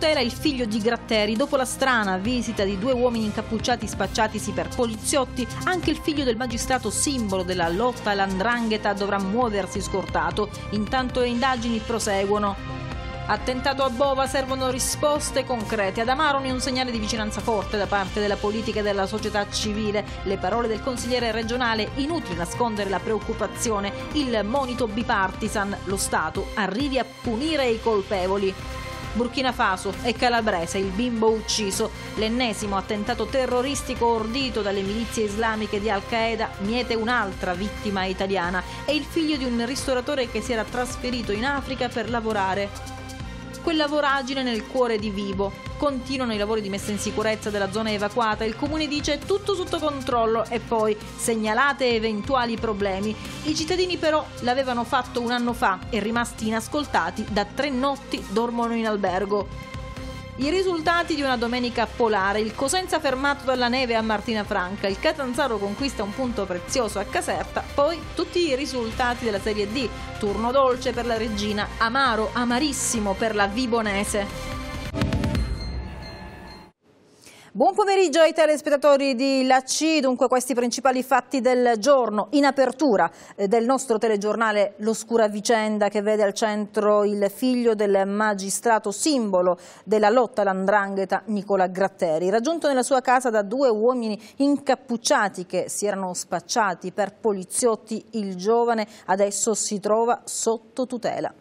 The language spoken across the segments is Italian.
tutela il figlio di Gratteri. Dopo la strana visita di due uomini incappucciati spacciatisi per poliziotti, anche il figlio del magistrato simbolo della lotta all'andrangheta dovrà muoversi scortato. Intanto le indagini proseguono. Attentato a Bova servono risposte concrete. Ad Amaroni un segnale di vicinanza forte da parte della politica e della società civile. Le parole del consigliere regionale inutile nascondere la preoccupazione. Il monito bipartisan, lo Stato arrivi a punire i colpevoli. Burkina Faso e Calabrese, il bimbo ucciso, l'ennesimo attentato terroristico ordito dalle milizie islamiche di Al-Qaeda miete un'altra vittima italiana e il figlio di un ristoratore che si era trasferito in Africa per lavorare quella voragine nel cuore di Vivo. Continuano i lavori di messa in sicurezza della zona evacuata, il comune dice tutto sotto controllo e poi segnalate eventuali problemi. I cittadini però l'avevano fatto un anno fa e rimasti inascoltati da tre notti dormono in albergo. I risultati di una domenica polare, il Cosenza fermato dalla neve a Martina Franca, il Catanzaro conquista un punto prezioso a Caserta, poi tutti i risultati della Serie D, turno dolce per la Regina, amaro, amarissimo per la Vibonese. Buon pomeriggio ai telespettatori di La C, dunque questi principali fatti del giorno. In apertura eh, del nostro telegiornale l'oscura vicenda che vede al centro il figlio del magistrato simbolo della lotta all'andrangheta Nicola Gratteri, raggiunto nella sua casa da due uomini incappucciati che si erano spacciati per poliziotti. Il giovane adesso si trova sotto tutela.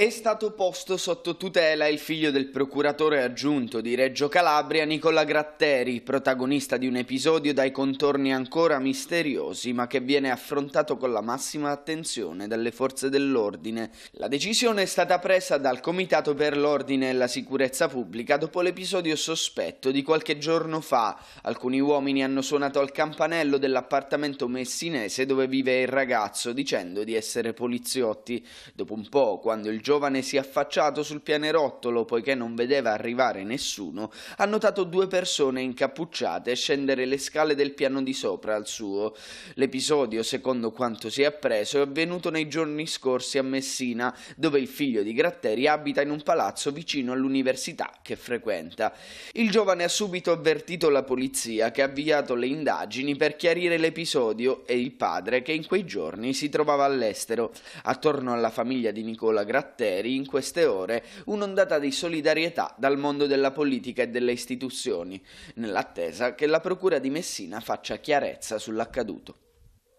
È stato posto sotto tutela il figlio del procuratore aggiunto di Reggio Calabria Nicola Gratteri, protagonista di un episodio dai contorni ancora misteriosi ma che viene affrontato con la massima attenzione dalle forze dell'ordine. La decisione è stata presa dal Comitato per l'Ordine e la Sicurezza Pubblica dopo l'episodio sospetto di qualche giorno fa. Alcuni uomini hanno suonato al campanello dell'appartamento messinese dove vive il ragazzo dicendo di essere poliziotti. Dopo un po', quando il giovane si è affacciato sul pianerottolo poiché non vedeva arrivare nessuno, ha notato due persone incappucciate scendere le scale del piano di sopra al suo. L'episodio, secondo quanto si è appreso, è avvenuto nei giorni scorsi a Messina, dove il figlio di Gratteri abita in un palazzo vicino all'università che frequenta. Il giovane ha subito avvertito la polizia che ha avviato le indagini per chiarire l'episodio e il padre che in quei giorni si trovava all'estero. Attorno alla famiglia di Nicola Gratteri Gratteri in queste ore un'ondata di solidarietà dal mondo della politica e delle istituzioni, nell'attesa che la Procura di Messina faccia chiarezza sull'accaduto.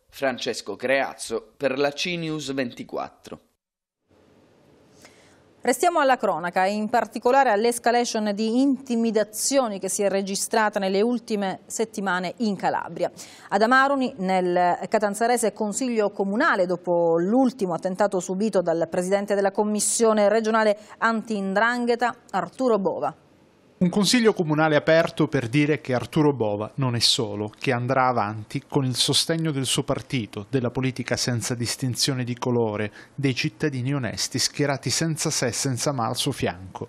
Francesco Creazzo per la CNews 24. Restiamo alla cronaca e in particolare all'escalation di intimidazioni che si è registrata nelle ultime settimane in Calabria. Ad Amaroni, nel Catanzarese Consiglio Comunale, dopo l'ultimo attentato subito dal Presidente della Commissione regionale anti-indrangheta, Arturo Bova. Un consiglio comunale aperto per dire che Arturo Bova non è solo, che andrà avanti con il sostegno del suo partito, della politica senza distinzione di colore, dei cittadini onesti schierati senza sé e senza ma al suo fianco.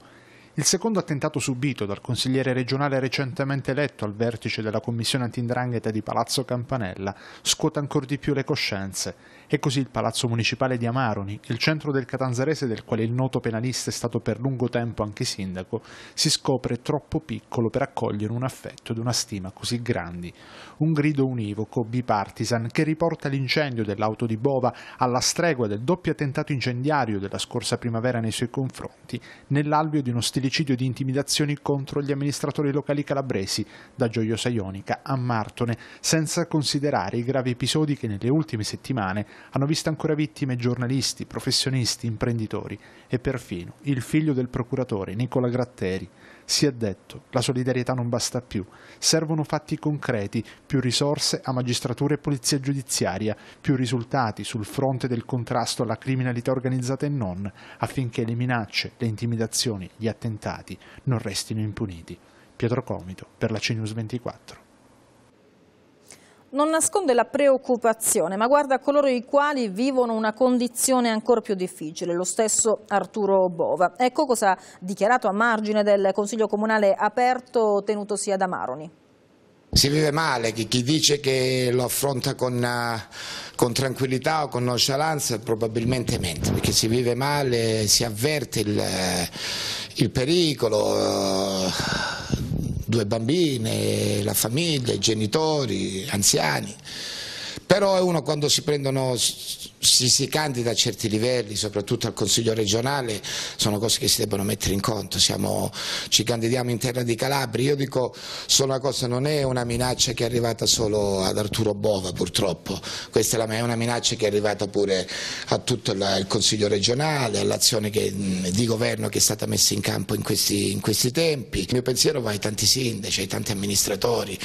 Il secondo attentato subito dal consigliere regionale recentemente eletto al vertice della commissione antindrangheta di Palazzo Campanella scuote ancora di più le coscienze. E così il palazzo municipale di Amaroni, il centro del Catanzarese del quale il noto penalista è stato per lungo tempo anche sindaco, si scopre troppo piccolo per accogliere un affetto ed una stima così grandi un grido univoco bipartisan che riporta l'incendio dell'auto di Bova alla stregua del doppio attentato incendiario della scorsa primavera nei suoi confronti, nell'alveo di uno stilicidio di intimidazioni contro gli amministratori locali calabresi, da Gioiosa Ionica a Martone, senza considerare i gravi episodi che nelle ultime settimane hanno visto ancora vittime giornalisti, professionisti, imprenditori e perfino il figlio del procuratore Nicola Gratteri. Si è detto, la solidarietà non basta più, servono fatti concreti, più risorse a magistratura e polizia giudiziaria, più risultati sul fronte del contrasto alla criminalità organizzata e non, affinché le minacce, le intimidazioni, gli attentati non restino impuniti. Pietro Comito per la CNews 24 non nasconde la preoccupazione, ma guarda coloro i quali vivono una condizione ancora più difficile, lo stesso Arturo Bova. Ecco cosa ha dichiarato a margine del Consiglio Comunale aperto tenutosi ad Amaroni. Si vive male, chi dice che lo affronta con, eh, con tranquillità o con nonchalance probabilmente mente, perché si vive male, si avverte il, eh, il pericolo eh, due bambine, la famiglia, i genitori, anziani però è uno quando si prendono, si, si, candida a certi livelli, soprattutto al Consiglio regionale, sono cose che si debbono mettere in conto, Siamo, ci candidiamo in terra di Calabria, io dico solo una cosa, non è una minaccia che è arrivata solo ad Arturo Bova purtroppo, questa è, la, è una minaccia che è arrivata pure a tutto la, il Consiglio regionale, all'azione di governo che è stata messa in campo in questi, in questi tempi, il mio pensiero va ai tanti sindaci, ai tanti amministratori,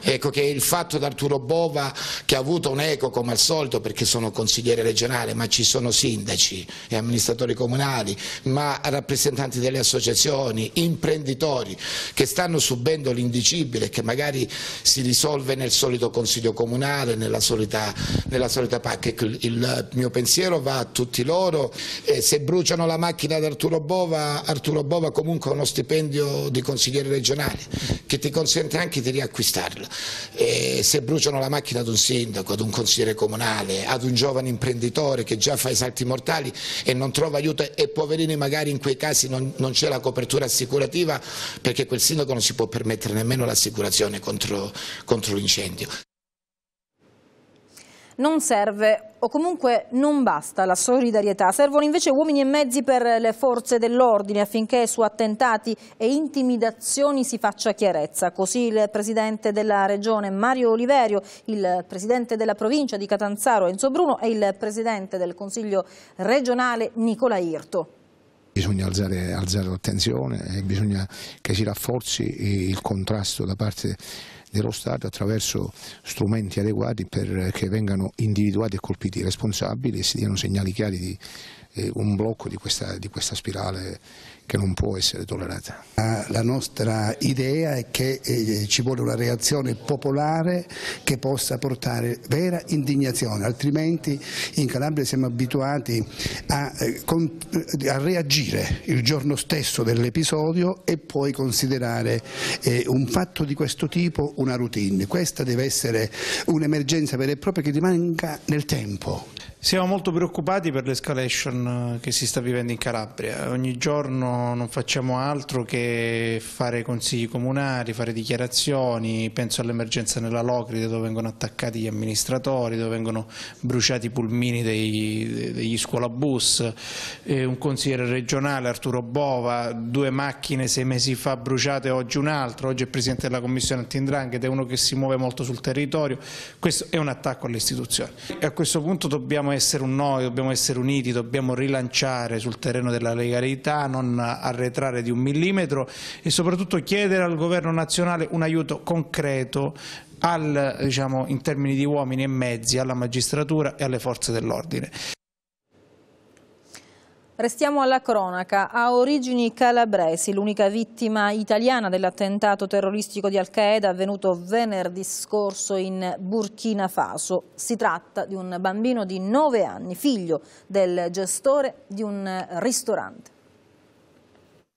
ecco che il fatto di Arturo Bova che ha avuto un eco come al solito perché sono consigliere regionale, ma ci sono sindaci e amministratori comunali, ma rappresentanti delle associazioni, imprenditori che stanno subendo l'indicibile che magari si risolve nel solito consiglio comunale, nella solita, nella solita pacca. Il mio pensiero va a tutti loro, eh, se bruciano la macchina di Arturo Bova, Arturo Bova comunque ha uno stipendio di consigliere regionale che ti consente anche di riacquistarla. Eh, se bruciano la macchina di un sindaco, ad un consigliere comunale, ad un giovane imprenditore che già fa i salti mortali e non trova aiuto e poverini magari in quei casi non, non c'è la copertura assicurativa perché quel sindaco non si può permettere nemmeno l'assicurazione contro, contro l'incendio non serve o comunque non basta la solidarietà, servono invece uomini e mezzi per le forze dell'ordine affinché su attentati e intimidazioni si faccia chiarezza. Così il Presidente della Regione Mario Oliverio, il Presidente della Provincia di Catanzaro Enzo Bruno e il Presidente del Consiglio regionale Nicola Irto bisogna alzare, alzare l'attenzione e eh, bisogna che si rafforzi il contrasto da parte dello Stato attraverso strumenti adeguati perché eh, vengano individuati e colpiti i responsabili e si diano segnali chiari di eh, un blocco di questa, di questa spirale che non può essere tollerata. La nostra idea è che eh, ci vuole una reazione popolare che possa portare vera indignazione, altrimenti in Calabria siamo abituati a, eh, eh, a reagire il giorno stesso dell'episodio e poi considerare un fatto di questo tipo una routine. Questa deve essere un'emergenza vera e propria che rimanga nel tempo. Siamo molto preoccupati per l'escalation eh, che si sta vivendo in Calabria. Ogni giorno non facciamo altro che fare consigli comunali, fare dichiarazioni. Penso all'emergenza nella Locride dove vengono attaccati gli amministratori, dove vengono bruciati i pulmini dei, degli scuolabus. Eh, un consigliere regionale, Arturo Bova, due macchine sei mesi fa bruciate, oggi un altro. Oggi è presidente della commissione antindrangheta, è uno che si muove molto sul territorio. Questo è un attacco alle istituzioni. E a questo punto dobbiamo dobbiamo essere un noi, dobbiamo essere uniti, dobbiamo rilanciare sul terreno della legalità, non arretrare di un millimetro e soprattutto chiedere al governo nazionale un aiuto concreto al, diciamo, in termini di uomini e mezzi alla magistratura e alle forze dell'ordine. Restiamo alla cronaca. Ha origini calabresi, l'unica vittima italiana dell'attentato terroristico di Al-Qaeda avvenuto venerdì scorso in Burkina Faso. Si tratta di un bambino di 9 anni, figlio del gestore di un ristorante.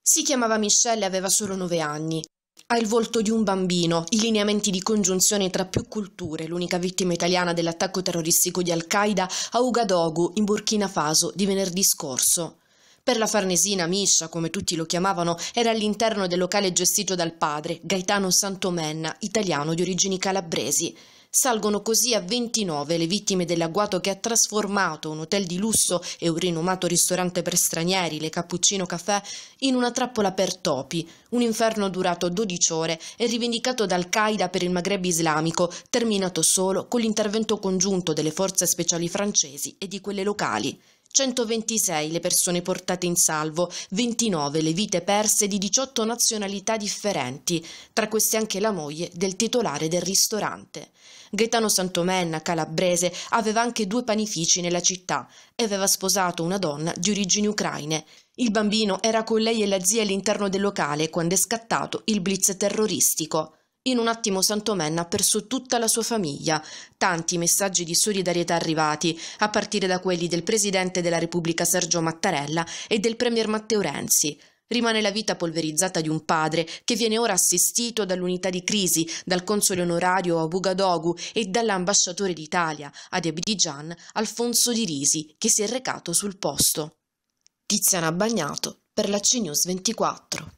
Si chiamava Michelle e aveva solo 9 anni ha il volto di un bambino, i lineamenti di congiunzione tra più culture, l'unica vittima italiana dell'attacco terroristico di Al-Qaeda a Ouagadougou, in Burkina Faso, di venerdì scorso. Per la Farnesina, Miscia, come tutti lo chiamavano, era all'interno del locale gestito dal padre, Gaetano Santomenna, italiano di origini calabresi. Salgono così a 29 le vittime dell'agguato che ha trasformato un hotel di lusso e un rinomato ristorante per stranieri, le Cappuccino Café, in una trappola per topi, un inferno durato 12 ore e rivendicato da qaeda per il Maghreb islamico, terminato solo con l'intervento congiunto delle forze speciali francesi e di quelle locali. 126 le persone portate in salvo, 29 le vite perse di 18 nazionalità differenti, tra queste anche la moglie del titolare del ristorante. Gaetano Santomenna, calabrese, aveva anche due panifici nella città e aveva sposato una donna di origini ucraine. Il bambino era con lei e la zia all'interno del locale quando è scattato il blitz terroristico. In un attimo Santomen ha perso tutta la sua famiglia, tanti messaggi di solidarietà arrivati, a partire da quelli del Presidente della Repubblica Sergio Mattarella e del Premier Matteo Renzi. Rimane la vita polverizzata di un padre che viene ora assistito dall'unità di crisi, dal console onorario a Bugadogu e dall'ambasciatore d'Italia ad Abidjan Alfonso Di Risi, che si è recato sul posto. Tiziana Bagnato per la CNews 24.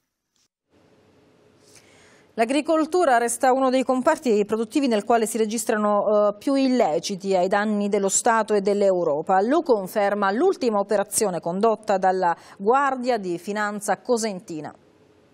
L'agricoltura resta uno dei comparti produttivi nel quale si registrano eh, più illeciti ai danni dello Stato e dell'Europa. Lo conferma l'ultima operazione condotta dalla Guardia di Finanza Cosentina.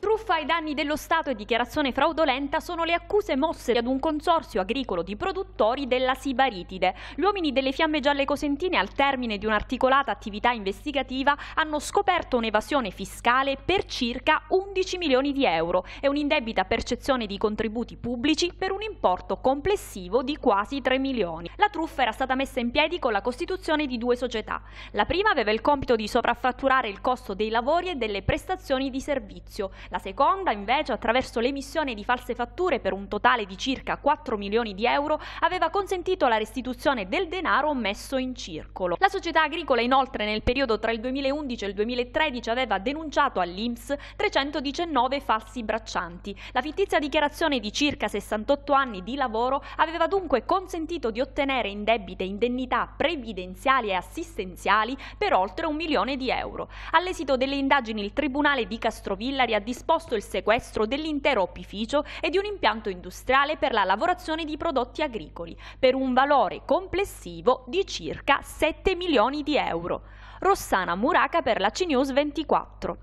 Truffa ai danni dello Stato e dichiarazione fraudolenta sono le accuse mosse ad un consorzio agricolo di produttori della Sibaritide. Gli uomini delle Fiamme Gialle Cosentine, al termine di un'articolata attività investigativa, hanno scoperto un'evasione fiscale per circa 11 milioni di euro e un'indebita percezione di contributi pubblici per un importo complessivo di quasi 3 milioni. La truffa era stata messa in piedi con la costituzione di due società. La prima aveva il compito di sovraffatturare il costo dei lavori e delle prestazioni di servizio. La seconda, invece, attraverso l'emissione di false fatture per un totale di circa 4 milioni di euro, aveva consentito la restituzione del denaro messo in circolo. La società agricola, inoltre, nel periodo tra il 2011 e il 2013 aveva denunciato all'IMS 319 falsi braccianti. La fittizia dichiarazione di circa 68 anni di lavoro aveva dunque consentito di ottenere in debite indennità previdenziali e assistenziali per oltre un milione di euro. All'esito delle indagini il Tribunale di Castrovillari ha disposto disposto il sequestro dell'intero opificio e di un impianto industriale per la lavorazione di prodotti agricoli, per un valore complessivo di circa 7 milioni di euro. Rossana Muraca per la CNews 24.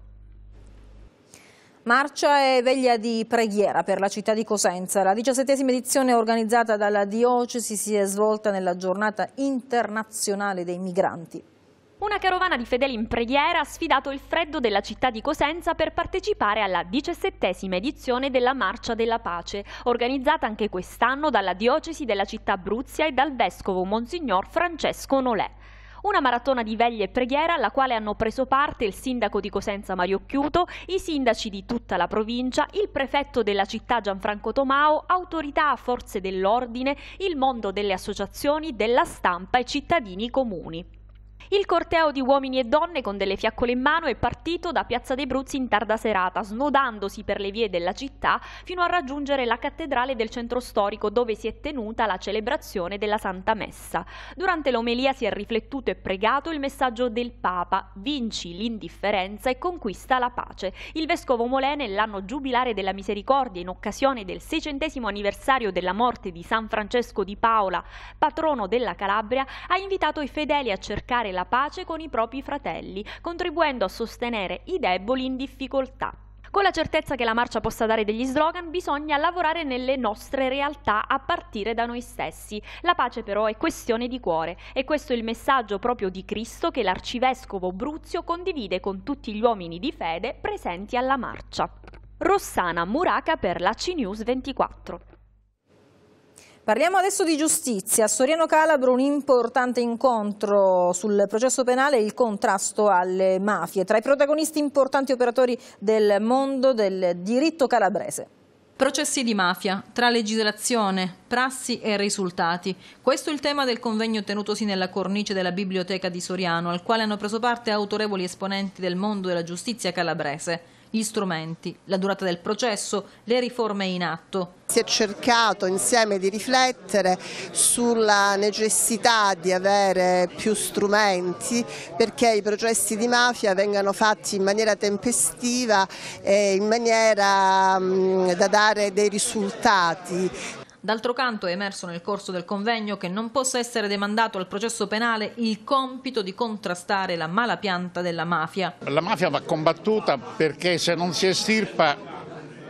Marcia e veglia di preghiera per la città di Cosenza. La diciassettesima edizione organizzata dalla Diocesi si è svolta nella giornata internazionale dei migranti. Una carovana di fedeli in preghiera ha sfidato il freddo della città di Cosenza per partecipare alla diciassettesima edizione della Marcia della Pace, organizzata anche quest'anno dalla diocesi della città Bruzia e dal vescovo Monsignor Francesco Nolè. Una maratona di veglie e preghiera alla quale hanno preso parte il sindaco di Cosenza Mario Chiuto, i sindaci di tutta la provincia, il prefetto della città Gianfranco Tomao, autorità, forze dell'ordine, il mondo delle associazioni, della stampa e cittadini comuni. Il corteo di uomini e donne con delle fiaccole in mano è partito da Piazza dei Bruzzi in tarda serata, snodandosi per le vie della città fino a raggiungere la cattedrale del centro storico dove si è tenuta la celebrazione della Santa Messa. Durante l'omelia si è riflettuto e pregato il messaggio del Papa «Vinci l'indifferenza e conquista la pace». Il Vescovo Molene, l'anno giubilare della misericordia in occasione del seicentesimo anniversario della morte di San Francesco di Paola, patrono della Calabria, ha invitato i fedeli a cercare rafforzare la pace con i propri fratelli, contribuendo a sostenere i deboli in difficoltà. Con la certezza che la marcia possa dare degli slogan, bisogna lavorare nelle nostre realtà a partire da noi stessi. La pace però è questione di cuore e questo è il messaggio proprio di Cristo che l'arcivescovo Bruzio condivide con tutti gli uomini di fede presenti alla marcia. Rossana Muraca per la CNews 24. Parliamo adesso di giustizia. A Soriano Calabro un importante incontro sul processo penale e il contrasto alle mafie. Tra i protagonisti importanti operatori del mondo del diritto calabrese. Processi di mafia, tra legislazione, prassi e risultati. Questo è il tema del convegno tenutosi nella cornice della biblioteca di Soriano, al quale hanno preso parte autorevoli esponenti del mondo della giustizia calabrese gli strumenti, la durata del processo, le riforme in atto. Si è cercato insieme di riflettere sulla necessità di avere più strumenti perché i processi di mafia vengano fatti in maniera tempestiva e in maniera mm, da dare dei risultati. D'altro canto è emerso nel corso del convegno che non possa essere demandato al processo penale il compito di contrastare la mala pianta della mafia. La mafia va combattuta perché se non si estirpa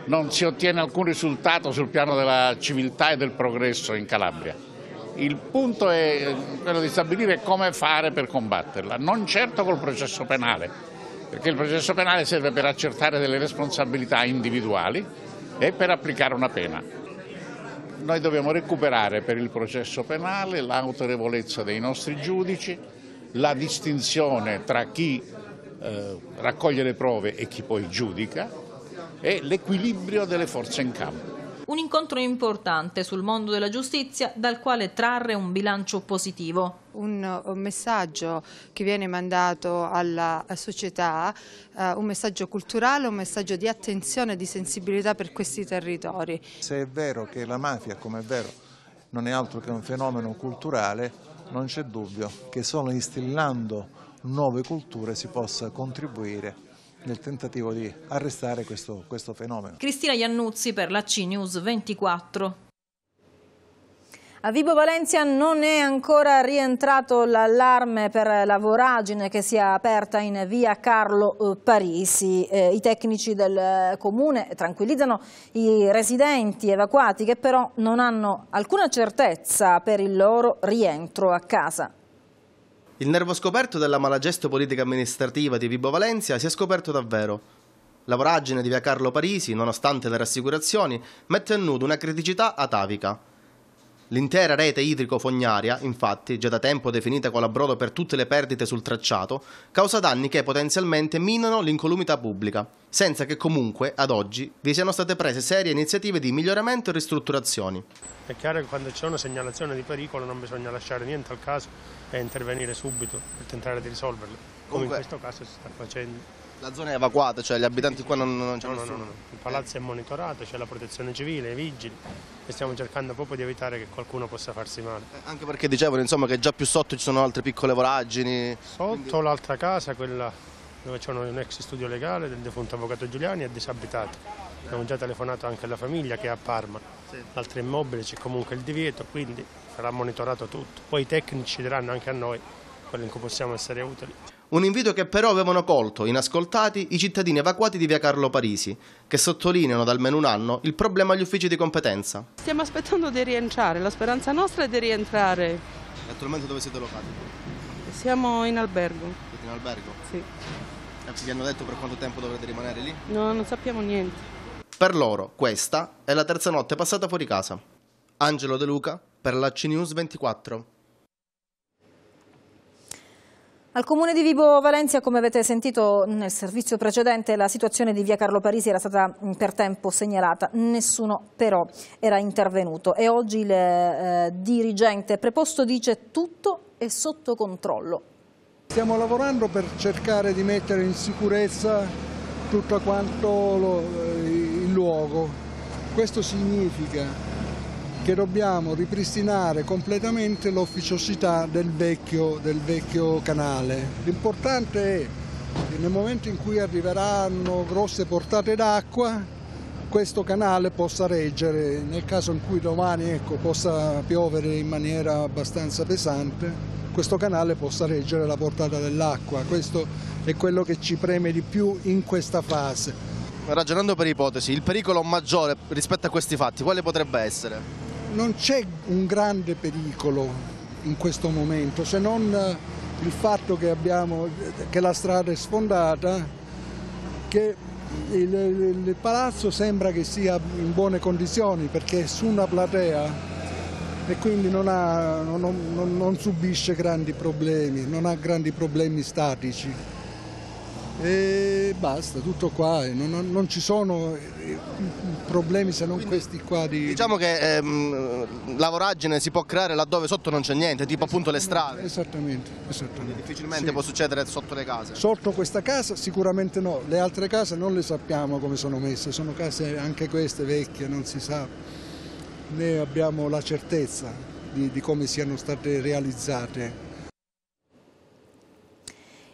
non si ottiene alcun risultato sul piano della civiltà e del progresso in Calabria. Il punto è eh, quello di stabilire come fare per combatterla, non certo col processo penale, perché il processo penale serve per accertare delle responsabilità individuali e per applicare una pena. Noi dobbiamo recuperare per il processo penale l'autorevolezza dei nostri giudici, la distinzione tra chi eh, raccoglie le prove e chi poi giudica e l'equilibrio delle forze in campo un incontro importante sul mondo della giustizia dal quale trarre un bilancio positivo. Un, messaggio che viene mandato alla società, eh, un messaggio culturale, un messaggio di attenzione e di sensibilità per questi territori. Se è vero che la mafia, come è vero, non è altro che un fenomeno culturale, non c'è dubbio che solo instillando nuove culture si possa contribuire nel tentativo di arrestare questo, questo fenomeno. Cristina Iannuzzi per la CNews 24. A Vibo Valencia non è ancora rientrato l'allarme per la voragine che si è aperta in via Carlo eh, Parisi. Eh, I tecnici del eh, comune tranquillizzano i residenti evacuati che però non hanno alcuna certezza per il loro rientro a casa. Il nervo scoperto della malagesto politica amministrativa di Vibo Valencia si è scoperto davvero. La voragine di via Carlo Parisi, nonostante le rassicurazioni, mette a nudo una criticità atavica. L'intera rete idrico-fognaria, infatti, già da tempo definita colabrodo per tutte le perdite sul tracciato, causa danni che potenzialmente minano l'incolumità pubblica, senza che comunque, ad oggi, vi siano state prese serie iniziative di miglioramento e ristrutturazioni. È chiaro che quando c'è una segnalazione di pericolo non bisogna lasciare niente al caso e intervenire subito per tentare di risolverlo, come Comunque, in questo caso si sta facendo. La zona è evacuata, cioè gli abitanti qua non, non c'è no, nessuno? No, no, il palazzo è monitorato, c'è la protezione civile, i vigili e stiamo cercando proprio di evitare che qualcuno possa farsi male. Eh, anche perché dicevano insomma, che già più sotto ci sono altre piccole voragini. Sotto quindi... l'altra casa, quella dove c'è un ex studio legale del defunto avvocato Giuliani, è disabitato. Abbiamo già telefonato anche alla famiglia che è a Parma. Sì. L'altro immobile c'è comunque il divieto, quindi sarà monitorato tutto. Poi i tecnici ci diranno anche a noi quello in cui possiamo essere utili. Un invito che però avevano colto, inascoltati, i cittadini evacuati di via Carlo Parisi, che sottolineano da almeno un anno il problema agli uffici di competenza. Stiamo aspettando di rientrare, la speranza nostra è di rientrare. E Attualmente dove siete locati? Siamo in albergo. Siete in albergo? Sì. E vi hanno detto per quanto tempo dovrete rimanere lì? No, non sappiamo niente. Per loro questa è la terza notte passata fuori casa. Angelo De Luca per la CNews 24. Al comune di Vibo Valencia, come avete sentito nel servizio precedente, la situazione di via Carlo Parisi era stata per tempo segnalata, nessuno però era intervenuto e oggi il eh, dirigente preposto dice tutto è sotto controllo. Stiamo lavorando per cercare di mettere in sicurezza tutto quanto lo, eh, il luogo. Questo significa che dobbiamo ripristinare completamente l'officiosità del vecchio, del vecchio canale. L'importante è che nel momento in cui arriveranno grosse portate d'acqua questo canale possa reggere nel caso in cui domani ecco, possa piovere in maniera abbastanza pesante questo canale possa reggere la portata dell'acqua questo è quello che ci preme di più in questa fase ragionando per ipotesi il pericolo maggiore rispetto a questi fatti quale potrebbe essere? non c'è un grande pericolo in questo momento se non eh, il fatto che, abbiamo, che la strada è sfondata, che il, il, il, palazzo sembra che sia in buone condizioni perché è su una platea e quindi non, ha, non, non, non subisce grandi problemi, non ha grandi problemi statici e basta, tutto qua, non, non, ci sono eh, problemi se non Quindi, questi qua di... Diciamo che ehm, la voragine si può creare laddove sotto non c'è niente, tipo appunto le strade. Esattamente, esattamente. Difficilmente sì. può succedere sotto le case. Sotto questa casa sicuramente no, le altre case non le sappiamo come sono messe, sono case anche queste vecchie, non si sa, né abbiamo la certezza di, di come siano state realizzate.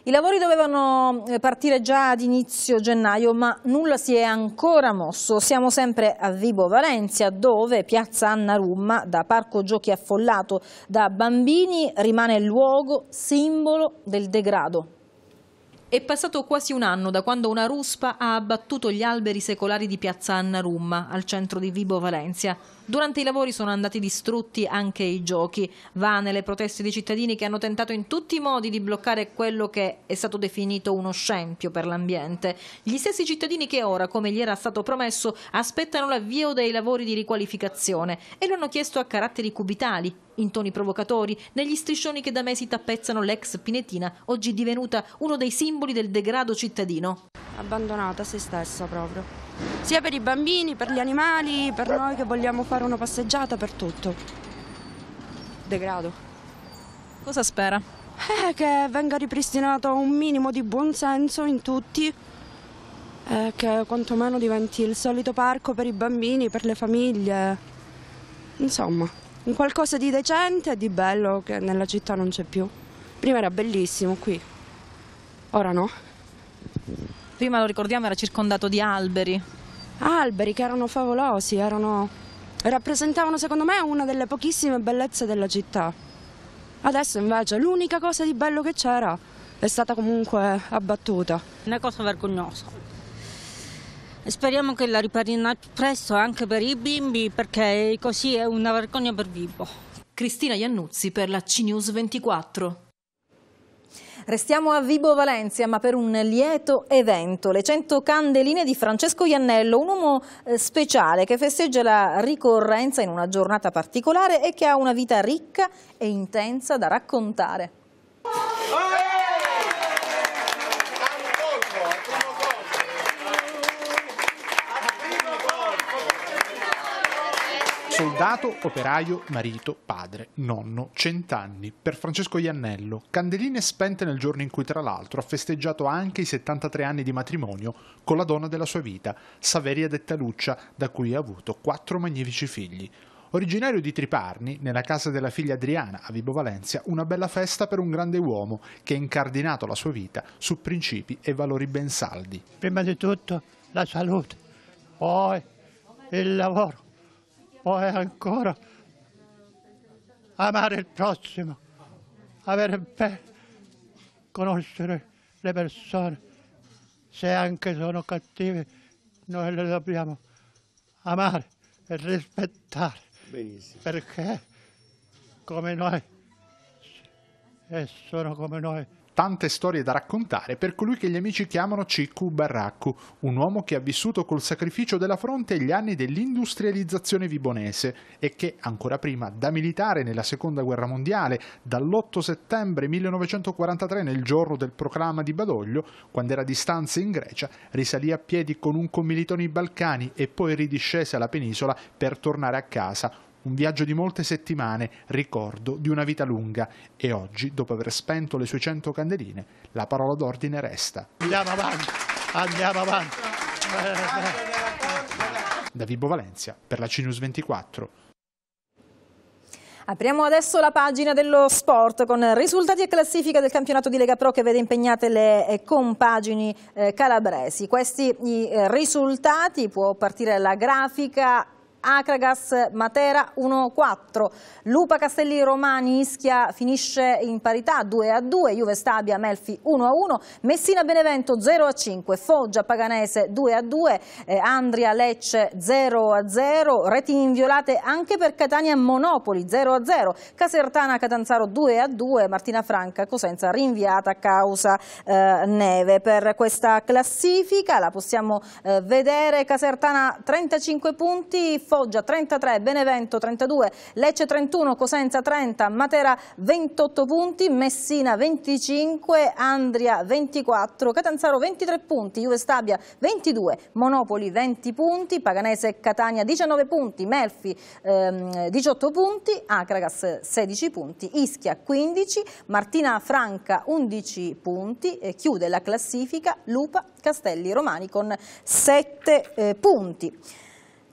I lavori dovevano eh, partire già ad inizio gennaio, ma nulla si è ancora mosso. Siamo sempre a Vibo Valencia, dove Piazza Anna Rumma, da parco giochi affollato da bambini, rimane luogo simbolo del degrado è passato quasi un anno da quando una ruspa ha abbattuto gli alberi secolari di piazza Anna Rumma, al centro di Vibo Valencia. Durante i lavori sono andati distrutti anche i giochi. Vane le proteste dei cittadini che hanno tentato in tutti i modi di bloccare quello che è stato definito uno scempio per l'ambiente. Gli stessi cittadini che ora, come gli era stato promesso, aspettano l'avvio dei lavori di riqualificazione e lo hanno chiesto a caratteri cubitali, in toni provocatori, negli striscioni che da mesi tappezzano l'ex Pinetina, oggi divenuta uno dei simboli del degrado cittadino. Abbandonata se stessa proprio sia per i bambini, per gli animali, per noi che vogliamo fare una passeggiata, per tutto. Degrado. Cosa spera? Eh, che venga ripristinato un minimo di buonsenso in tutti, eh, che quantomeno diventi il solito parco per i bambini, per le famiglie. Insomma, un qualcosa di decente e di bello che nella città non c'è più. Prima era bellissimo qui, ora no. Prima lo ricordiamo era circondato di alberi. Alberi che erano favolosi, erano... rappresentavano secondo me una delle pochissime bellezze della città. Adesso invece l'unica cosa di bello che c'era è stata comunque abbattuta. Una cosa vergognosa. Speriamo che la riparino presto anche per i bimbi perché così è una vergogna per Vibo. Cristina Iannuzzi per la CNews 24. Restiamo a Vibo Valencia, ma per un lieto evento. Le 100 candeline di Francesco Iannello, un uomo eh, speciale che festeggia la ricorrenza in una giornata particolare e che ha una vita ricca e intensa da raccontare. Oh! Soldato, operaio, marito, padre, nonno, cent'anni. Per Francesco Iannello, candeline spente nel giorno in cui tra l'altro ha festeggiato anche i 73 anni di matrimonio con la donna della sua vita, Saveria Dettaluccia, da cui ha avuto quattro magnifici figli. Originario di Triparni, nella casa della figlia Adriana a Vibo Valencia, una bella festa per un grande uomo che ha incardinato la sua vita su principi e valori ben saldi. Prima di tutto la salute, poi il lavoro, o è ancora amare il prossimo, avere bene, conoscere le persone, se anche sono cattive noi le dobbiamo amare e rispettare, Benissimo. perché come noi e sono come noi tante storie da raccontare per colui che gli amici chiamano Ciccu Barraccu, un uomo che ha vissuto col sacrificio della fronte gli anni dell'industrializzazione vibonese e che, ancora prima, da militare nella Seconda Guerra Mondiale, dall'8 settembre 1943 nel giorno del proclama di Badoglio, quando era di stanza in Grecia, risalì a piedi con un commilitone ai Balcani e poi ridiscese alla penisola per tornare a casa, un viaggio di molte settimane, ricordo di una vita lunga. E oggi, dopo aver spento le sue cento candeline, la parola d'ordine resta. Andiamo avanti, andiamo avanti. Da Vibo Valencia, per la Cinus 24. Apriamo adesso la pagina dello sport con risultati e classifica del campionato di Lega Pro che vede impegnate le eh, compagini eh, calabresi. Questi i eh, risultati, può partire la grafica Acragas Matera 1-4, Lupa Castelli Romani Ischia finisce in parità 2-2, Juve Stabia Melfi 1-1, Messina Benevento 0-5, Foggia Paganese 2-2, eh, Andria Lecce 0-0, reti inviolate anche per Catania Monopoli 0-0, Casertana Catanzaro 2-2, Martina Franca Cosenza rinviata a causa eh, neve. Per questa classifica la possiamo eh, vedere Casertana 35 punti, Foggia Foggia 33, Benevento 32, Lecce 31, Cosenza 30, Matera 28 punti, Messina 25, Andria 24, Catanzaro 23 punti, Juve Stabia 22, Monopoli 20 punti, Paganese e Catania 19 punti, Melfi ehm, 18 punti, Acragas 16 punti, Ischia 15, Martina Franca 11 punti, e chiude la classifica Lupa Castelli Romani con 7 eh, punti.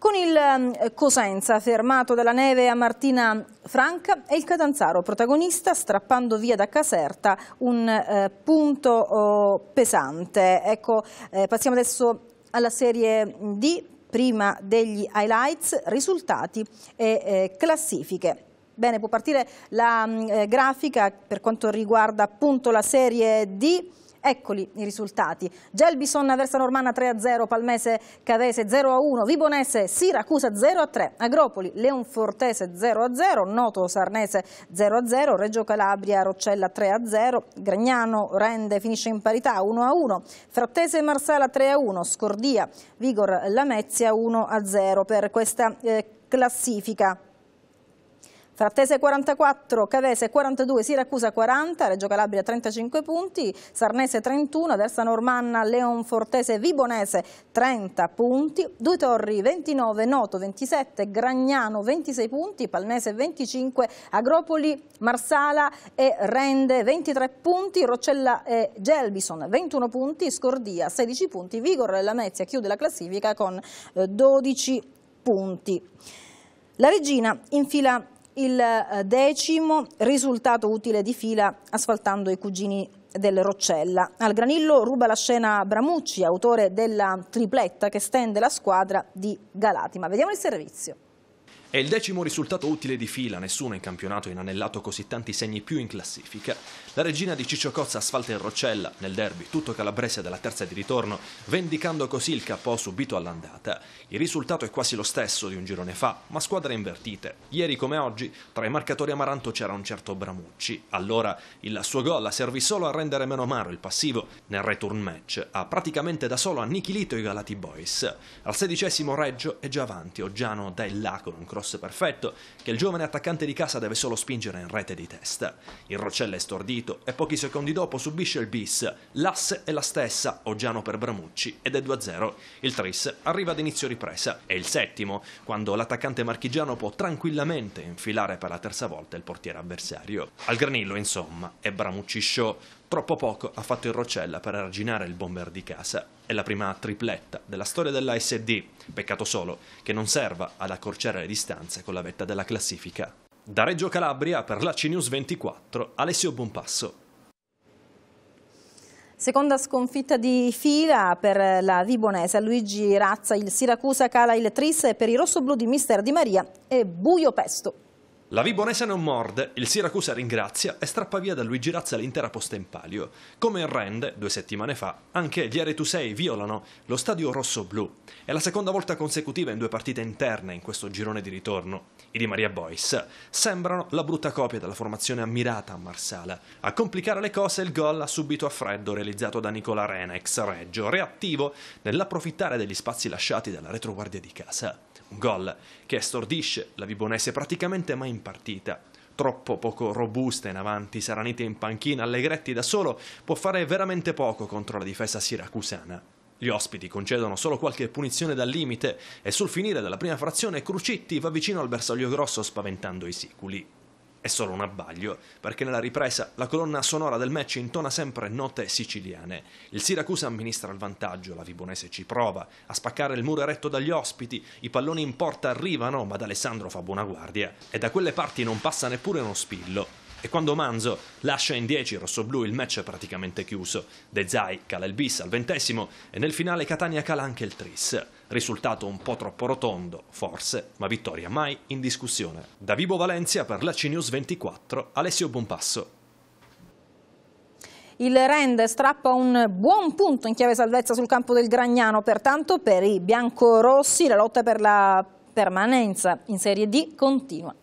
Con il ehm, Cosenza fermato dalla neve a Martina Franca e il Catanzaro protagonista strappando via da Caserta un eh, punto oh, pesante. Ecco, eh, passiamo adesso alla serie D, prima degli highlights, risultati e eh, classifiche. Bene, può partire la mm, eh, grafica per quanto riguarda appunto la serie D. Eccoli i risultati. Gelbison versa Normana 3-0, Palmese Cavese 0-1, Vibonese Siracusa 0-3, Agropoli Leonfortese 0-0, Noto Sarnese 0-0, Reggio Calabria Roccella 3-0, Gragnano Rende finisce in parità 1-1, Frattese Marsala 3-1, Scordia Vigor Lamezia 1-0 per questa eh, classifica. Frattese 44, Cavese 42, Siracusa 40, Reggio Calabria 35 punti, Sarnese 31, Versa Normanna, Leonfortese, Vibonese 30 punti, Due Torri 29, Noto 27, Gragnano 26 punti, Palnese 25, Agropoli, Marsala e Rende 23 punti, Roccella e Gelbison 21 punti, Scordia 16 punti, Vigor e Lamezia chiude la classifica con 12 eh, punti. La regina infila il eh, decimo risultato utile di fila asfaltando i cugini del Roccella. Al granillo ruba la scena Bramucci, autore della tripletta che stende la squadra di Galatima. vediamo il servizio. È il decimo risultato utile di fila, nessuno in campionato ha inanellato così tanti segni più in classifica. La regina di Cicciocozza asfalta il Roccella nel derby tutto calabrese della terza di ritorno, vendicando così il capo subito all'andata. Il risultato è quasi lo stesso di un girone fa, ma squadre invertite. Ieri come oggi, tra i marcatori amaranto c'era un certo Bramucci. Allora il suo gol servì solo a rendere meno amaro il passivo nel return match. Ha praticamente da solo annichilito i Galati Boys. Al sedicesimo Reggio è già avanti Oggiano il là con un cross perfetto che il giovane attaccante di casa deve solo spingere in rete di testa. Il Roccella è stordito uscito e pochi secondi dopo subisce il bis. L'asse è la stessa, Oggiano per Bramucci, ed è 2-0. Il tris arriva ad inizio ripresa. È il settimo, quando l'attaccante marchigiano può tranquillamente infilare per la terza volta il portiere avversario. Al granillo, insomma, è Bramucci show. Troppo poco ha fatto il Rocella per arginare il bomber di casa. È la prima tripletta della storia della SD. peccato solo che non serva ad accorciare le distanze con la vetta della classifica. Da Reggio Calabria per la CNews 24, Alessio Bonpasso. Seconda sconfitta di fila per la Vibonese, Luigi Razza, il Siracusa cala il tris e per i rossoblù di Mister Di Maria e Buio Pesto. La Vibonese non morde, il Siracusa ringrazia e strappa via da Luigi Razza l'intera posta in palio. Come in Rende, due settimane fa, anche gli Aretusei violano lo stadio rosso-blu. È la seconda volta consecutiva in due partite interne in questo girone di ritorno. I Di Maria Boyce, sembrano la brutta copia della formazione ammirata a Marsala. A complicare le cose il gol ha subito a freddo realizzato da Nicola Rena, ex Reggio, reattivo nell'approfittare degli spazi lasciati dalla retroguardia di casa. Un gol che estordisce la Vibonese praticamente mai in partita troppo poco robusta in avanti, Saranite in panchina, Allegretti da solo può fare veramente poco contro la difesa siracusana. Gli ospiti concedono solo qualche punizione dal limite e sul finire della prima frazione Crucitti va vicino al bersaglio grosso spaventando i siculi. È solo un abbaglio, perché nella ripresa la colonna sonora del match intona sempre note siciliane. Il Siracusa amministra il vantaggio, la Vibonese ci prova a spaccare il muro eretto dagli ospiti, i palloni in porta arrivano, ma D'Alessandro fa buona guardia e da quelle parti non passa neppure uno spillo. E quando Manzo lascia in 10 rossoblù il match è praticamente chiuso. De Zai cala il bis al ventesimo e nel finale Catania cala anche il tris. Risultato un po' troppo rotondo, forse, ma vittoria mai in discussione. Da Vibo Valencia per la CNews 24, Alessio Bumpasso. Il Rend strappa un buon punto in chiave salvezza sul campo del Gragnano, pertanto per i biancorossi la lotta per la permanenza in Serie D continua.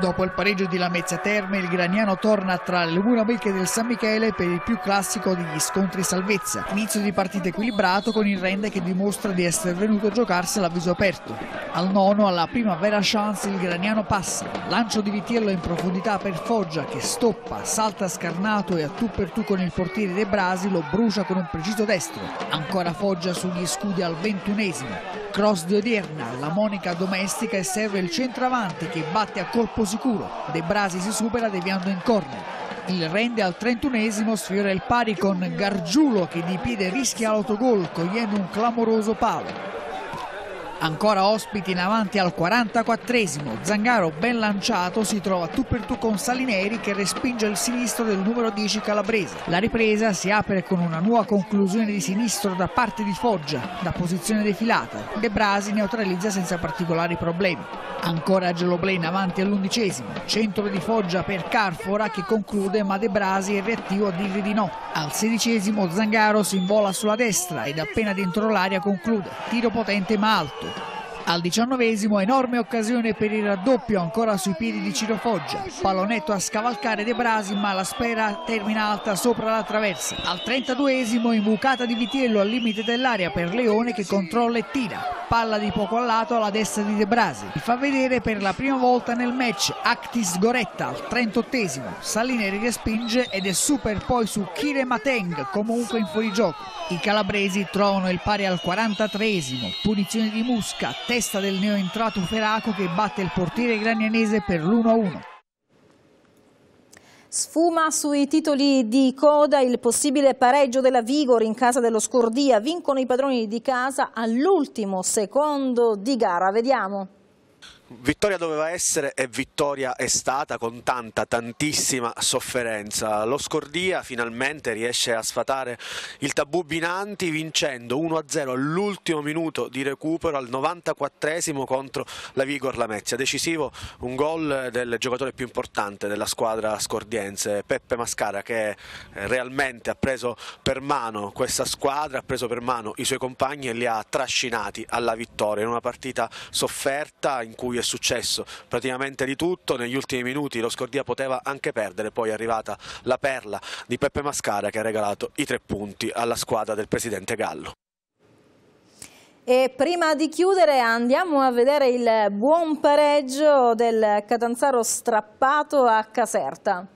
Dopo il pareggio di Lamezia Terme, il Graniano torna tra le mura muramecche del San Michele per il più classico degli scontri salvezza. Inizio di partita equilibrato con il Rende che dimostra di essere venuto a giocarsela a viso aperto. Al nono, alla prima vera chance, il Graniano passa. Lancio di Vitiello in profondità per Foggia che stoppa, salta scarnato e a tu per tu con il portiere De Brasi lo brucia con un preciso destro. Ancora Foggia sugli scudi al ventunesimo. Cross di Odierna, la Monica domestica e serve il centravanti che batte a colpo sicuro. De Brasi si supera deviando in corner. Il rende al 31esimo sfiora il pari con Gargiulo che di piede rischia l'autogol cogliendo un clamoroso palo. Ancora ospiti in avanti al 44esimo, Zangaro ben lanciato si trova tu per tu con Salineri che respinge il sinistro del numero 10 calabrese. La ripresa si apre con una nuova conclusione di sinistro da parte di Foggia, da posizione defilata. De Brasi neutralizza senza particolari problemi. Ancora Geloblé in avanti all'undicesimo, centro di Foggia per Carfora che conclude ma De Brasi è reattivo a dirgli di no. Al sedicesimo Zangaro si invola sulla destra ed appena dentro l'aria conclude, tiro potente ma alto. Al diciannovesimo enorme occasione per il raddoppio ancora sui piedi di Ciro Foggia. Pallonetto a scavalcare De Brasi ma la spera termina alta sopra la traversa. Al trentaduesimo imbucata di Vitiello al limite dell'area per Leone che controlla e tira. Palla di poco lato alla destra di De Brasi. Si fa vedere per la prima volta nel match Actis Goretta al trentottesimo. Salineri respinge ed è super poi su Kire Mateng comunque in fuorigioco. I calabresi trovano il pari al quarantatreesimo. Punizione di Musca, testa del neoentrato Feraco che batte il portiere granianese per l'1-1. Sfuma sui titoli di coda il possibile pareggio della Vigor in casa dello Scordia. Vincono i padroni di casa all'ultimo secondo di gara. Vediamo. Vittoria doveva essere e vittoria è stata con tanta, tantissima sofferenza. Lo Scordia finalmente riesce a sfatare il tabù Binanti vincendo 1-0 all'ultimo minuto di recupero al 94esimo contro la Vigor Lamezia. Decisivo un gol del giocatore più importante della squadra scordiense, Peppe Mascara che eh, realmente ha preso per mano questa squadra, ha preso per mano i suoi compagni e li ha trascinati alla vittoria in una partita sofferta in cui cui è successo praticamente di tutto, negli ultimi minuti lo Scordia poteva anche perdere, poi è arrivata la perla di Peppe Mascara che ha regalato i tre punti alla squadra del presidente Gallo. E prima di chiudere andiamo a vedere il buon pareggio del Catanzaro strappato a Caserta.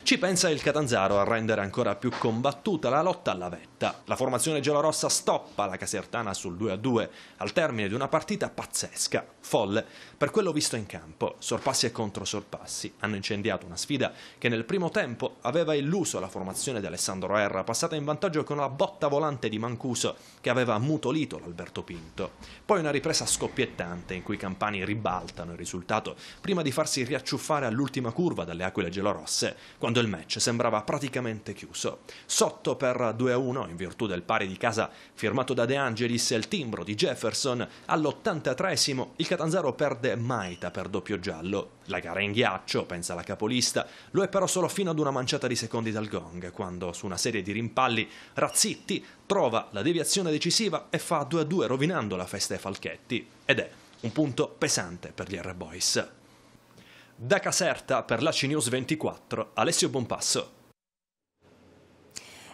Ci pensa il Catanzaro a rendere ancora più combattuta la lotta alla vetta netta. La formazione giallorossa stoppa la Casertana sul 2-2 al termine di una partita pazzesca, folle, per quello visto in campo. Sorpassi e controsorpassi hanno incendiato una sfida che nel primo tempo aveva illuso la formazione di Alessandro Erra, passata in vantaggio con la botta volante di Mancuso che aveva mutolito l'Alberto Pinto. Poi una ripresa scoppiettante in cui i campani ribaltano il risultato prima di farsi riacciuffare all'ultima curva dalle aquile gelorosse, quando il match sembrava praticamente chiuso. Sotto per 2-1 in virtù del pari di casa firmato da De Angelis e il timbro di Jefferson, all'83 il Catanzaro perde Maita per doppio giallo. La gara è in ghiaccio, pensa la capolista, lo è però solo fino ad una manciata di secondi dal gong, quando su una serie di rimpalli Razzitti trova la deviazione decisiva e fa 2-2 rovinando la festa ai Falchetti. Ed è un punto pesante per gli R-Boys. Da Caserta per la CNews 24, Alessio Bonpasso.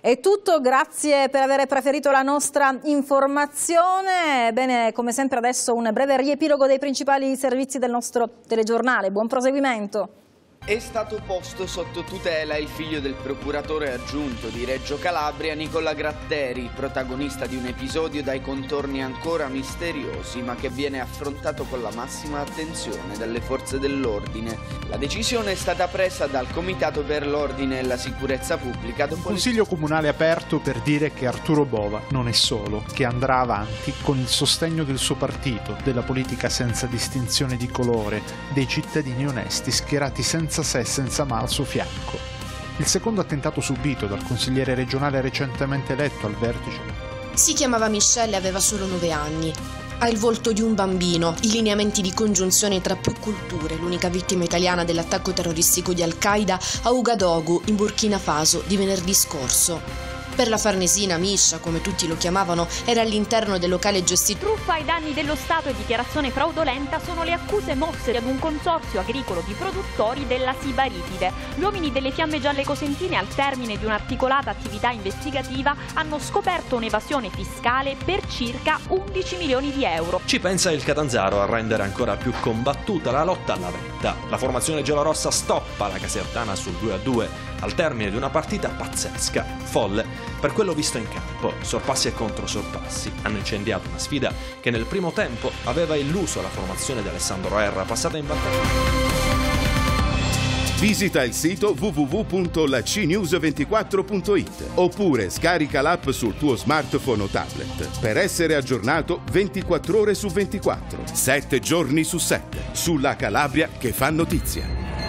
È tutto, grazie per aver preferito la nostra informazione. Bene, come sempre adesso un breve riepilogo dei principali servizi del nostro telegiornale. Buon proseguimento. È stato posto sotto tutela il figlio del procuratore aggiunto di Reggio Calabria Nicola Gratteri, protagonista di un episodio dai contorni ancora misteriosi ma che viene affrontato con la massima attenzione dalle forze dell'ordine. La decisione è stata presa dal Comitato per l'Ordine e la Sicurezza Pubblica dopo... Un consiglio comunale aperto per dire che Arturo Bova non è solo, che andrà avanti con il sostegno del suo partito, della politica senza distinzione di colore, dei cittadini onesti schierati senza senza se senza ma al suo fianco. Il secondo attentato subito dal consigliere regionale recentemente eletto al vertice. Si chiamava Michelle e aveva solo 9 anni. Ha il volto di un bambino, i lineamenti di congiunzione tra più culture, l'unica vittima italiana dell'attacco terroristico di Al-Qaeda a Ouagadougou, in Burkina Faso, di venerdì scorso. Per la Farnesina, Miscia, come tutti lo chiamavano, era all'interno del locale gestito. Truffa ai danni dello Stato e dichiarazione fraudolenta sono le accuse mosse ad un consorzio agricolo di produttori della Sibaritide. Gli uomini delle Fiamme Gialle Cosentine, al termine di un'articolata attività investigativa, hanno scoperto un'evasione fiscale per circa 11 milioni di euro. Ci pensa il Catanzaro a rendere ancora più combattuta la lotta alla vetta. La formazione giallorossa stoppa la casertana sul 2 a 2 al termine di una partita pazzesca, folle, per quello visto in campo, sorpassi e controsorpassi, hanno incendiato una sfida che nel primo tempo aveva illuso la formazione di Alessandro Erra passata in vantaggio. Visita il sito www.lacnews24.it oppure scarica l'app sul tuo smartphone o tablet per essere aggiornato 24 ore su 24, 7 giorni su 7, sulla Calabria che fa notizia.